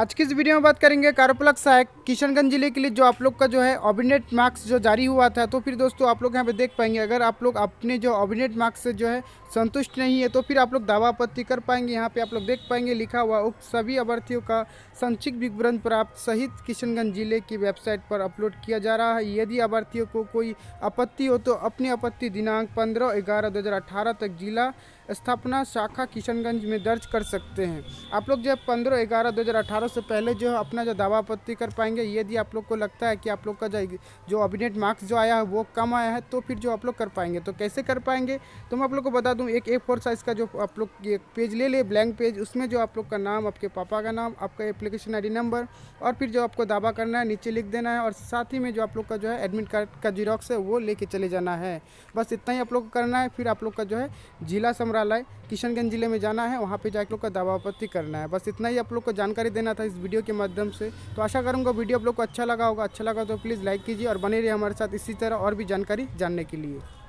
आज की इस वीडियो में बात करेंगे कारपोलक सहायक किशनगंज जिले के लिए जो आप लोग का जो है ऑबिनेट मार्क्स जो जारी हुआ था तो फिर दोस्तों आप लोग यहाँ पे देख पाएंगे अगर आप लोग अपने जो ऑबिनेट मार्क्स से जो है संतुष्ट नहीं है तो फिर आप लोग दावा आपत्ति कर पाएंगे यहाँ पे आप लोग देख पाएंगे लिखा हुआ उक्त सभी अभ्यर्थियों का संक्षिप्त विवरण प्राप्त सहित किशनगंज जिले की वेबसाइट पर अपलोड किया जा रहा है यदि अभ्यर्थियों को कोई आपत्ति हो तो अपनी आपत्ति दिनांक पंद्रह ग्यारह दो तक जिला स्थापना शाखा किशनगंज में दर्ज कर सकते हैं आप लोग जो है पंद्रह ग्यारह दो 2018 से पहले जो अपना जो दावा आपत्ति कर पाएंगे यदि आप लोग को लगता है कि आप लोग का जो जो अभिनेट मार्क्स जो आया है वो कम आया है तो फिर जो आप लोग कर पाएंगे तो कैसे कर पाएंगे तो मैं आप लोग को बता दूँ एक ए फोर साइज़ का जो आप लोग एक पेज ले लें ब्लैंक पेज उसमें जो आप लोग का नाम आपके पापा का नाम आपका एप्लीकेशन आई नंबर और फिर जो आपको दावा करना है नीचे लिख देना है और साथ ही में जो आप लोग का जो है एडमिट कार्ड का जीरोक्स है वो लेके चले जाना है बस इतना ही आप लोग को करना है फिर आप लोग का जो है जिला संग्रहालय किशनगंज ज़िले में जाना है वहाँ पे जाकर लोग का दावापत्ति करना है बस इतना ही आप लोग को जानकारी देना था इस वीडियो के माध्यम से तो आशा करूँगा वीडियो आप लोग को अच्छा लगा होगा अच्छा लगा तो प्लीज़ लाइक कीजिए और बने रहिए हमारे साथ इसी तरह और भी जानकारी जानने के लिए